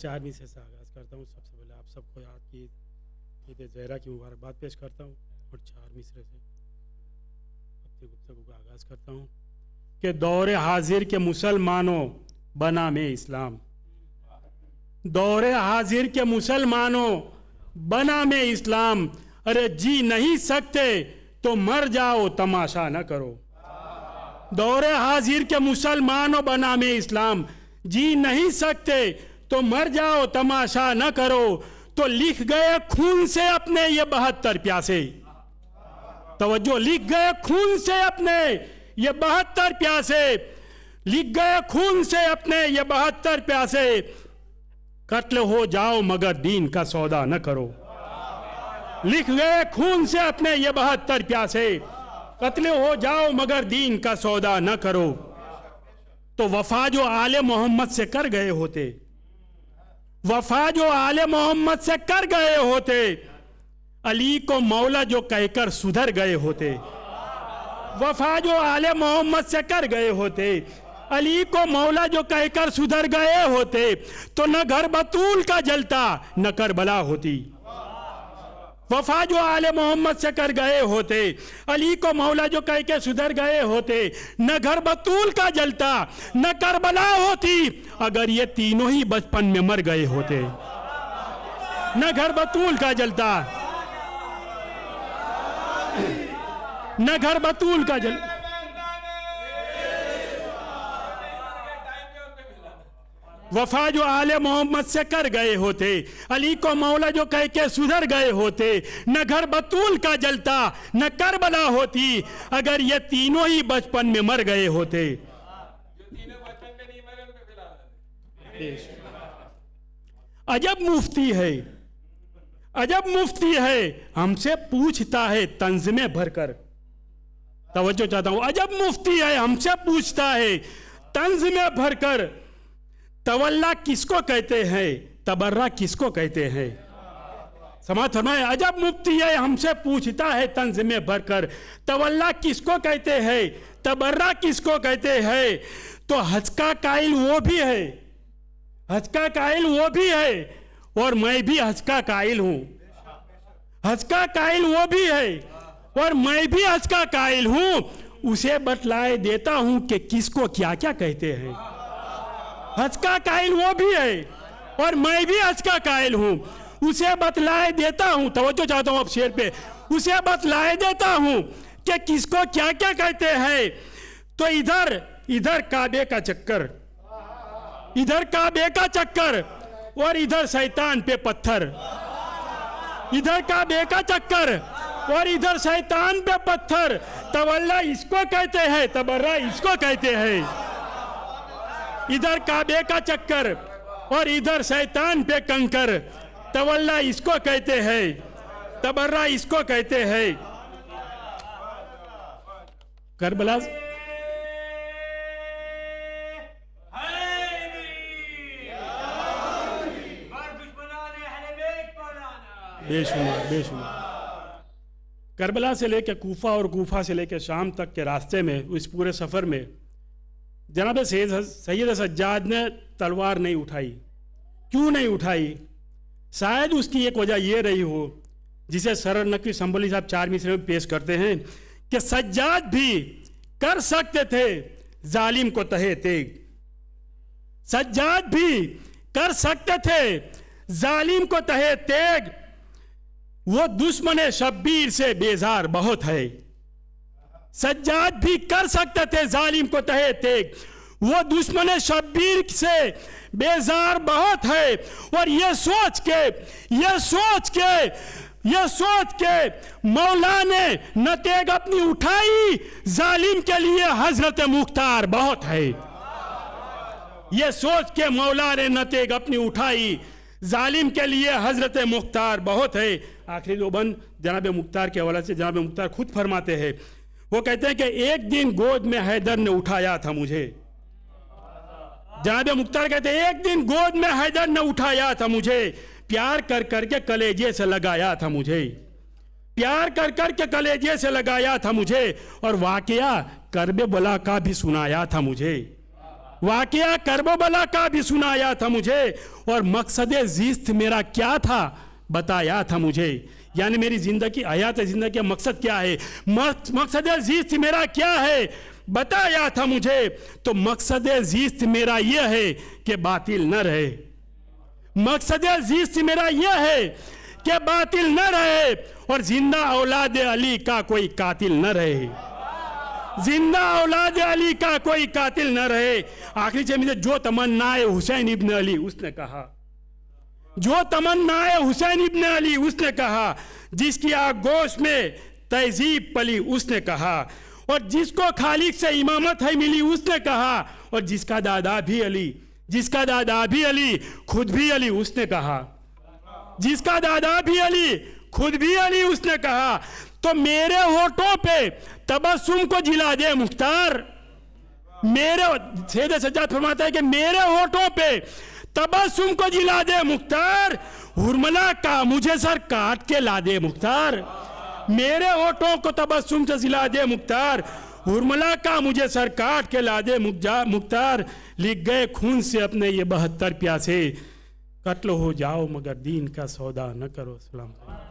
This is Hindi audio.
चार मिस से आगाज़ करता हूँ सबसे पहले आप सबको याद की ईद जहरा की मुबारकबाद पेश करता हूँ और चार मिसरे से अपनी गुफ्तु का आगाज़ करता हूँ कि दौरे हाजिर के मुसलमानों बना में इस्लाम दौरे हाजिर के मुसलमानों बना में इस्लाम अरे जी नहीं सकते तो मर जाओ तमाशा ना करो दौरे हाजिर के मुसलमानों बना में इस्लाम जी नहीं सकते तो मर जाओ तमाशा न करो तो लिख गए खून से अपने ये बहत्तर प्यासे तो लिख गए खून से अपने ये बहत्तर प्यासे लिख गए खून से अपने ये बहत्तर प्यासे कत्ल हो जाओ मगर दीन का सौदा न करो लिख गए खून से अपने ये बहत्तर प्यासे कत्ल हो जाओ मगर दीन का सौदा न करो तो वफा जो आले मोहम्मद से कर गए होते वफा जो आले मोहम्मद से कर गए होते अली को मौला जो कहकर सुधर गए होते वफा जो आले मोहम्मद से कर गए होते अली को मौला जो कहकर सुधर गए होते तो न घर बतूल का जलता न करबला होती वफा जो आले मोहम्मद से कर गए होते अली को मौला जो कह के सुधर गए होते न घर बतूल का जलता न करबला होती अगर ये तीनों ही बचपन में मर गए होते न घर बतूल का जलता न घर बतूल का जलता वफा जो आले मोहम्मद से कर गए होते अली को मौला जो कह के सुधर गए होते न घर बतूल का जलता न करबला होती अगर ये तीनों ही बचपन में मर गए होते अजब मुफ्ती है अजब मुफ्ती है हमसे पूछता है तंज में भरकर तवज्जो चाहता हूं अजब मुफ्ती है हमसे पूछता है तंज में भरकर तवल्ला किसको कहते हैं तबर्रा किसको कहते हैं समाज फरमाए अजब मुफ्ती है हमसे पूछता है तंज में भरकर तवल्ला किसको कहते हैं तबर्रा किसको कहते हैं तो हजका कायल वो भी है हजका कायल वो भी है और मैं भी हजका कायल हूं हजका कायल वो भी है और मैं भी हजका कायल हूं उसे बतलाए देता हूं कि किसको क्या क्या कहते हैं हज का कायल वो भी है और मैं भी हज का कायल हूँ उसे बतलाए देता हूँ तवज्जो चाहता हूँ अब शेर पे उसे बतलाए देता हूँ कि किसको क्या क्या कहते हैं तो इधर इधर काबे का चक्कर इधर काबे का चक्कर और इधर शैतान पे पत्थर इधर काबे का चक्कर और इधर शैतान पे पत्थर तवल्ला इसको कहते हैं तबर्रा इसको कहते हैं इधर काबे का चक्कर और इधर शैतान पे कंकर तवल्ला इसको कहते हैं तबर्रा इसको कहते हैं करबला बेशुमार बेशुमार करबला से लेकर कोफा और कोफा से लेकर शाम तक के रास्ते में उस पूरे सफ़र में जनाब सैद सज्जाद ने तलवार नहीं उठाई क्यों नहीं उठाई शायद उसकी एक वजह यह रही हो जिसे सरल नकवी संबली साहब चार मिसरे में पेश करते हैं कि सज्जाद भी कर सकते थे जालिम को तहे तेग सज्जाद भी कर सकते थे जालिम को तहे तेग वो दुश्मन शब्बीर से बेजार बहुत है सज्जाद भी कर सकते थे जालिम को तहे तेग वो दुश्मन शब्बीर से बेजार बहुत है और ये सोच के ये सोच के ये सोच के मौला ने नतेग अपनी उठाई जालिम के लिए हजरत मुख्तार बहुत है ये सोच के मौला ने नतेग अपनी उठाई जालिम के लिए हजरत मुख्तार बहुत है आखिरी बंद जनाब मुख्तार के हवाले से जनाब मुख्तार खुद फरमाते हैं वो कहते हैं कि एक दिन गोद में हैदर ने उठाया था मुझे जनाबे मुख्तार कहते हैं एक दिन गोद में हैदर ने उठाया था मुझे प्यार कर करके कलेजे से लगाया था मुझे प्यार कर करके कलेजे से लगाया था मुझे और वाकया करबे बला का भी सुनाया था मुझे वाकया करबो बला का भी सुनाया था मुझे और मकसद जिस्त मेरा क्या था बताया था मुझे यानी मेरी जिंदगी हयात जिंदगी का मकसद क्या है मकसद जीत मेरा क्या है बताया था मुझे तो मकसद जीत मेरा यह है कि बातिल न रहे मकसद जीत मेरा यह है कि बातिल न रहे और जिंदा औलाद अली का कोई कातिल न रहे जिंदा औलाद अली का कोई कातिल न रहे आखिरी चीज जो जो तमन्नाए हुसैन इब्न अली उसने कहा जो तमन्ना है हुसैन इबन अली उसने कहा जिसकी आगोश में तहजीब पली उसने कहा और जिसको खालिक से इमामत है मिली उसने कहा और जिसका दादा भी अली जिसका दादा भी अली खुद भी अली उसने कहा जिसका दादा भी अली खुद भी अली उसने कहा तो मेरे होठों पे तबस्सुम को जिला दे मुख्तार मेरे सैद सजाद फरमाता है कि मेरे होठों पे तबसुम को जिला दे मुख्तार हुरमला का मुझे सर काट के ला दे मुख्तार मेरे ओटो को तबसुम से जिला दे मुख्तार हुरमला का मुझे सर काट के ला दे मुख्तार लिख गए खून से अपने ये बहत्तर प्यासे कत्ल हो जाओ मगर दीन का सौदा न करो सलाम